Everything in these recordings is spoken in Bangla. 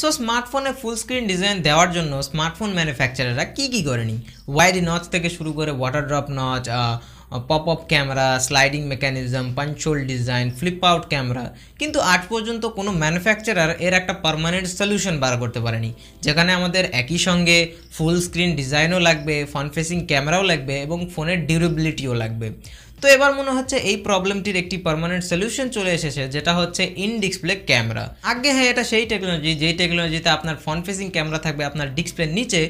সো স্মার্টফোনে ফুল স্ক্রিন ডিজাইন দেওয়ার জন্য স্মার্টফোন ম্যানুফ্যাকচারাররা কী কী করেনি ওয়াইড নচ থেকে শুরু করে water drop notch pop up camera sliding mechanism punch hole design flip out camera কিন্তু আজ পর্যন্ত কোনো ম্যানুফ্যাকচারার এর একটা পারমানেন্ট সলিউশন বার করতে পারেনি যেখানে আমাদের একই সঙ্গে ফুল স্ক্রিন ডিজাইনও লাগবে ফ্রন্ট ফেসিং ক্যামেরাও লাগবে এবং ফোনের ডিউরেবিলিটিও লাগবে তো এবার মনে হচ্ছে এই প্রবলেমটির একটি পারমানেন্ট সলিউশন চলে এসেছে যেটা হচ্ছে ইন ডিসপ্লে ক্যামেরা আগে হ্যাঁ এটা সেই টেকনোলজি যেই টেকনোলজিতে আপনার ফ্রন্ট ফেসিং ক্যামেরা থাকবে আপনার ডিসপ্লের নিচে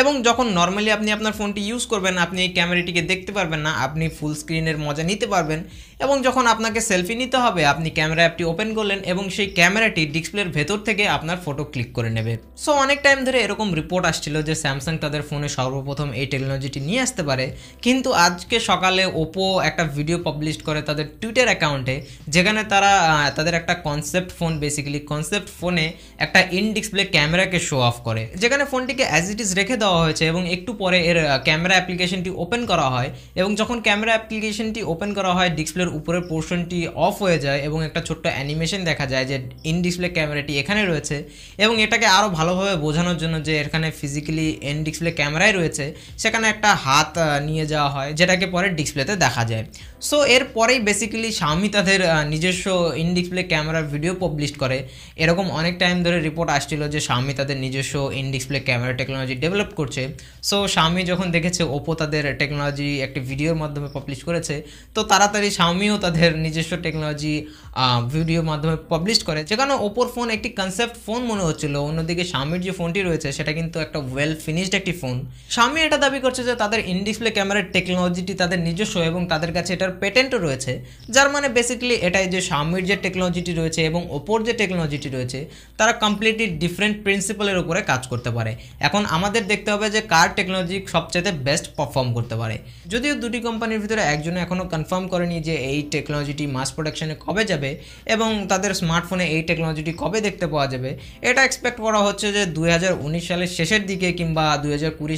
এবং যখন নর্মালি আপনি আপনার ফোনটি ইউজ করবেন আপনি এই ক্যামেরাটিকে দেখতে পারবেন না আপনি ফুল স্ক্রিনের মজা নিতে পারবেন এবং যখন আপনাকে সেলফি নিতে হবে আপনি ক্যামেরা অ্যাপটি ওপেন করলেন এবং সেই ক্যামেরাটি ডিসপ্লের ভেতর থেকে আপনার ফটো ক্লিক করে নেবে সো অনেক টাইম ধরে এরকম রিপোর্ট আসছিল যে স্যামসাং তাদের ফোনে সর্বপ্রথম এই টেকনোলজিটি নিয়ে আসতে পারে কিন্তু আজকে সকালে ওপো এক একটা ভিডিও পাবলিশ করে তাদের টুইটার অ্যাকাউন্টে যেখানে তারা তাদের একটা কনসেপ্ট ফোন বেসিক্যালি কনসেপ্ট ফোনে একটা ইন ডিসপ্লে ক্যামেরাকে শো অফ করে যেখানে ফোনটিকে অ্যাজ ইট ইজ রেখে দেওয়া হয়েছে এবং একটু পরে এর ক্যামেরা অ্যাপ্লিকেশনটি ওপেন করা হয় এবং যখন ক্যামেরা অ্যাপ্লিকেশনটি ওপেন করা হয় ডিসপ্লের উপরের পোর্শনটি অফ হয়ে যায় এবং একটা ছোট্ট অ্যানিমেশন দেখা যায় যে ইন ডিসপ্লে ক্যামেরাটি এখানে রয়েছে এবং এটাকে আরও ভালোভাবে বোঝানোর জন্য যে এখানে ফিজিক্যালি এন ডিসপ্লে ক্যামেরায় রয়েছে সেখানে একটা হাত নিয়ে যাওয়া হয় যেটাকে পরে ডিসপ্লেতে দেখা যায় সো এরপরেই বেসিক্যালি শাওমি তাদের নিজস্ব ইন ডিসপ্লে ক্যামেরার ভিডিও পাবলিশ করে এরকম অনেক টাইম ধরে রিপোর্ট আসছিল যে শাওমি তাদের নিজস্ব in display camera technology develop করছে সো শাওমি যখন দেখেছে ওপো তাদের টেকনোলজি একটি ভিডিওর মাধ্যমে পাবলিশ করেছে তো তাড়াতাড়ি শাওমিও তাদের নিজস্ব টেকনোলজি ভিডিওর মাধ্যমে পাবলিশ করে যেখানে ওপোর ফোন একটি কনসেপ্ট ফোন মনে হচ্ছিল অন্যদিকে শাওমির যে ফোনটি রয়েছে সেটা কিন্তু একটা ওয়েল ফিনিশড একটি ফোন শাওমি এটা দাবি করছে যে তাদের ইন ডিসপ্লে ক্যামেরার টেকনোলজিটি তাদের নিজস্ব এবং তাদের কাছে এটার পেটেন্টও রয়েছে যার মানে বেসিক্যালি এটাই যে সামির যে টেকনোলজিটি রয়েছে এবং ওপোর যে টেকনোলজিটি রয়েছে তারা কমপ্লিটলি ডিফারেন্ট প্রিন্সিপালের উপরে কাজ করতে পারে এখন আমাদের দেখতে হবে যে কার টেকনোলজি সবচেয়ে বেস্ট পারফর্ম করতে পারে যদিও দুটি কোম্পানির ভিতরে একজন এখনও কনফার্ম করেনি যে এই টেকনোলজিটি মাস প্রোডাকশনে কবে যাবে এবং তাদের স্মার্টফোনে এই টেকনোলজিটি কবে দেখতে পাওয়া যাবে এটা এক্সপেক্ট করা হচ্ছে যে দুই সালের শেষের দিকে কিংবা দুই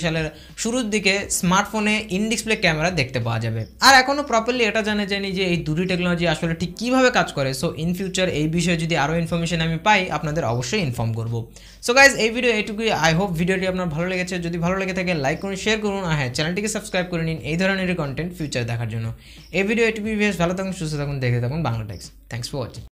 সালের শুরুর দিকে স্মার্টফোনে ইন ডিসপ্লে ক্যামেরা দেখতে পাওয়া যাবে আর এখনও প্রপারলি এটা জানে যায়নি যে এই দুটি টেকনোলজি আসলে ঠিক কীভাবে কাজ করে সো ইন ফিউচার এই বিষয়ে যদি আরও ইনফরমেশন আমি পাই আপনাদের অবশ্যই ইনফর্ম করবো সো গাইজ এই ভিডিও এইটুকুই আই হোপ ভিডিওটি আপনার ভালো লেগেছে যদি ভালো লেগে থাকে লাইক করুন শেয়ার করুন আর হ্যাঁ চ্যানেলটিকে সাবস্ক্রাইব করে নিন এই ধরনের কন্টেন্ট ফিউচার দেখার জন্য এই ভিডিও এটুকুই বেশ ভালো থাকুন সুস্থ থাকুন দেখে থাকুন Bangla tax thanks for watching